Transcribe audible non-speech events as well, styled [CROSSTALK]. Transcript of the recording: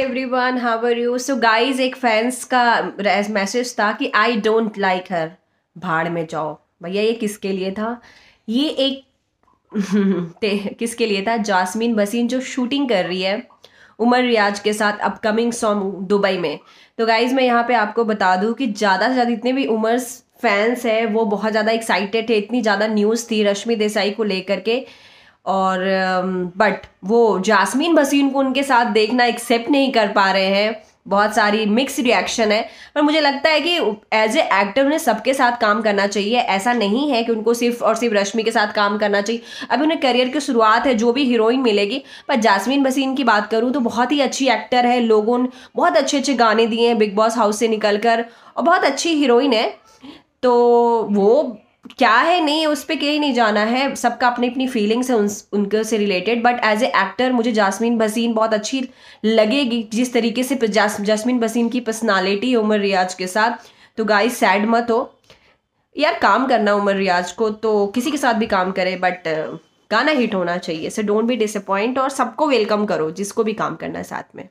every one hour you so guys एक fans का message था कि आई डोंट लाइक हर भाड़ में जाओ भैया ये किसके लिए था ये एक [LAUGHS] किसके लिए था जासमीन बसीन जो शूटिंग कर रही है उमर रियाज के साथ अपकमिंग सॉन्ग दुबई में तो गाइज मैं यहाँ पे आपको बता दूँ कि ज़्यादा से ज़्यादा इतने भी उमर फैंस हैं वो बहुत ज़्यादा एक्साइटेड थे इतनी ज़्यादा न्यूज़ थी रश्मि देसाई को लेकर के और बट um, वो जासमीन भसीन को उनके साथ देखना एक्सेप्ट नहीं कर पा रहे हैं बहुत सारी मिक्स रिएक्शन है पर मुझे लगता है कि एज ए एक्टर उन्हें सबके साथ काम करना चाहिए ऐसा नहीं है कि उनको सिर्फ और सिर्फ रश्मि के साथ काम करना चाहिए अभी उन्हें करियर की शुरुआत है जो भी हीरोइन मिलेगी पर जासमीन बसीन की बात करूँ तो बहुत ही अच्छी एक्टर है लोगों ने बहुत अच्छे अच्छे गाने दिए हैं बिग बॉस हाउस से निकल कर और बहुत अच्छी हीरोइन है तो वो क्या है नहीं है उस पर कहीं नहीं जाना है सबका अपनी अपनी फीलिंग्स है उन, उनके से related but as a actor मुझे जासमीन भसीन बहुत अच्छी लगेगी जिस तरीके से जास, जासमीन भसीन की पर्सनालिटी उमर रियाज के साथ तो गाइस सैड मत हो यार काम करना उमर रियाज को तो किसी के साथ भी काम करे बट गाना हिट होना चाहिए सो डोंट बी डिसअपॉइंट और सबको वेलकम करो जिसको भी काम करना है साथ में